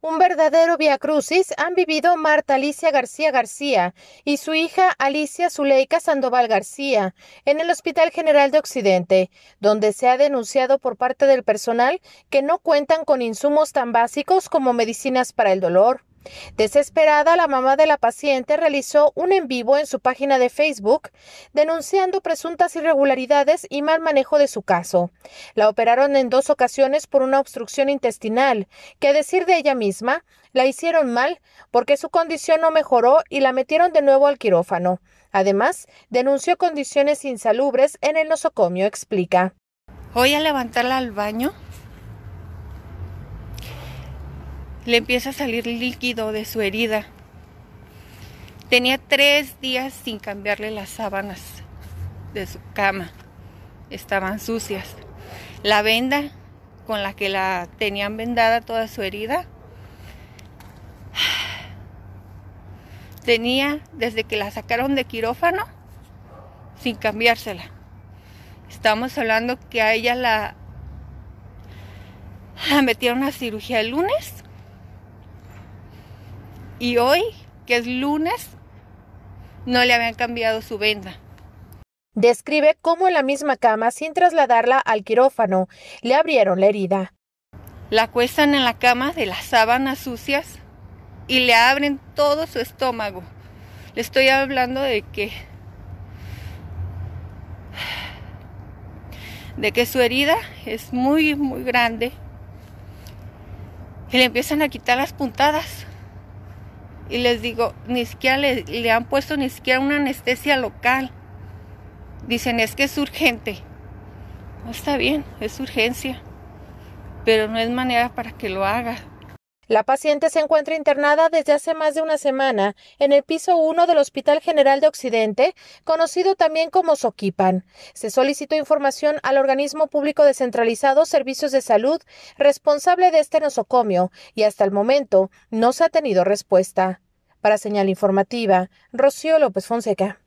Un verdadero viacrucis han vivido Marta Alicia García García y su hija Alicia Zuleika Sandoval García en el Hospital General de Occidente, donde se ha denunciado por parte del personal que no cuentan con insumos tan básicos como medicinas para el dolor, Desesperada, la mamá de la paciente realizó un en vivo en su página de Facebook denunciando presuntas irregularidades y mal manejo de su caso. La operaron en dos ocasiones por una obstrucción intestinal, que a decir de ella misma, la hicieron mal porque su condición no mejoró y la metieron de nuevo al quirófano. Además, denunció condiciones insalubres en el nosocomio, explica. Voy a levantarla al baño Le empieza a salir líquido de su herida. Tenía tres días sin cambiarle las sábanas de su cama. Estaban sucias. La venda con la que la tenían vendada toda su herida tenía desde que la sacaron de quirófano sin cambiársela. Estamos hablando que a ella la, la metieron a cirugía el lunes y hoy, que es lunes, no le habían cambiado su venda. Describe cómo en la misma cama, sin trasladarla al quirófano, le abrieron la herida. La cuestan en la cama de las sábanas sucias y le abren todo su estómago. Le estoy hablando de que de que su herida es muy muy grande. Y le empiezan a quitar las puntadas. Y les digo, ni siquiera le, han puesto ni siquiera una anestesia local. Dicen, es que es urgente. está bien, es urgencia, pero no es manera para que lo haga. La paciente se encuentra internada desde hace más de una semana en el piso 1 del Hospital General de Occidente, conocido también como Soquipan. Se solicitó información al organismo público descentralizado Servicios de Salud responsable de este nosocomio y hasta el momento no se ha tenido respuesta. Para señal informativa, Rocío López Fonseca.